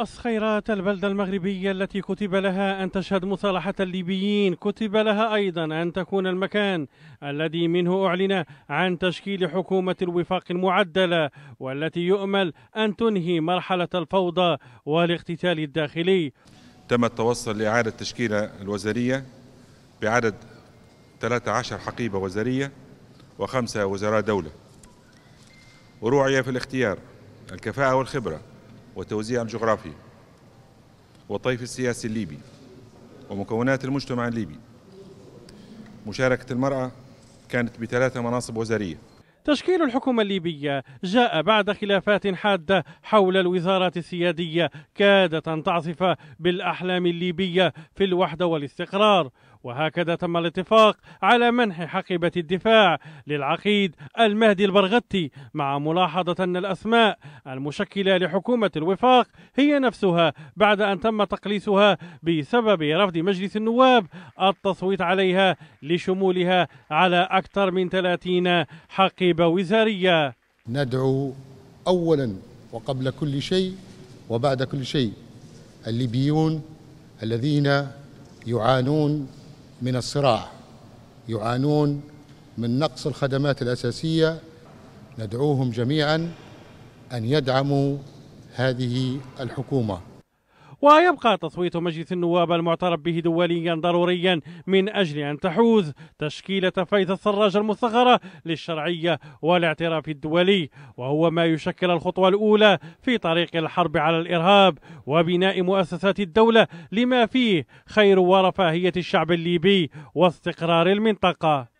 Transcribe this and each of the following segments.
أسخيرات البلدة المغربية التي كتب لها أن تشهد مصالحة الليبيين كتب لها أيضا أن تكون المكان الذي منه أعلن عن تشكيل حكومة الوفاق المعدلة والتي يؤمل أن تنهي مرحلة الفوضى والاقتتال الداخلي تم التوصل لإعادة تشكيل الوزارية بعدد 13 حقيبة وزارية وخمسة وزراء دولة وروعي في الاختيار الكفاءة والخبرة وتوزيع الجغرافي والطيف السياسي الليبي ومكونات المجتمع الليبي مشاركة المرأة كانت بثلاثة مناصب وزارية تشكيل الحكومة الليبية جاء بعد خلافات حادة حول الوزارات السيادية كادت أن تعصف بالأحلام الليبية في الوحدة والاستقرار وهكذا تم الاتفاق على منح حقيبة الدفاع للعقيد المهدي البرغتي مع ملاحظة أن الأسماء المشكلة لحكومة الوفاق هي نفسها بعد أن تم تقليصها بسبب رفض مجلس النواب التصويت عليها لشمولها على أكثر من 30 حقيبة وزارية ندعو أولا وقبل كل شيء وبعد كل شيء الليبيون الذين يعانون من الصراع يعانون من نقص الخدمات الأساسية ندعوهم جميعا أن يدعموا هذه الحكومة ويبقى تصويت مجلس النواب المعترف به دوليا ضروريا من أجل أن تحوز تشكيلة فيض السراج المصغره للشرعية والاعتراف الدولي وهو ما يشكل الخطوة الأولى في طريق الحرب على الإرهاب وبناء مؤسسات الدولة لما فيه خير ورفاهية الشعب الليبي واستقرار المنطقة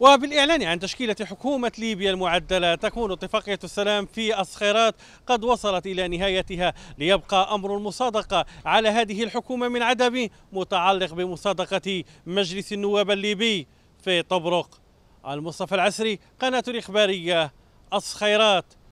وبالإعلان عن تشكيلة حكومة ليبيا المعدلة تكون اتفاقية السلام في الصخيرات قد وصلت إلى نهايتها ليبقى أمر المصادقة على هذه الحكومة من عدم متعلق بمصادقة مجلس النواب الليبي في طبرق المصطفى العسري قناة الإخبارية الصخيرات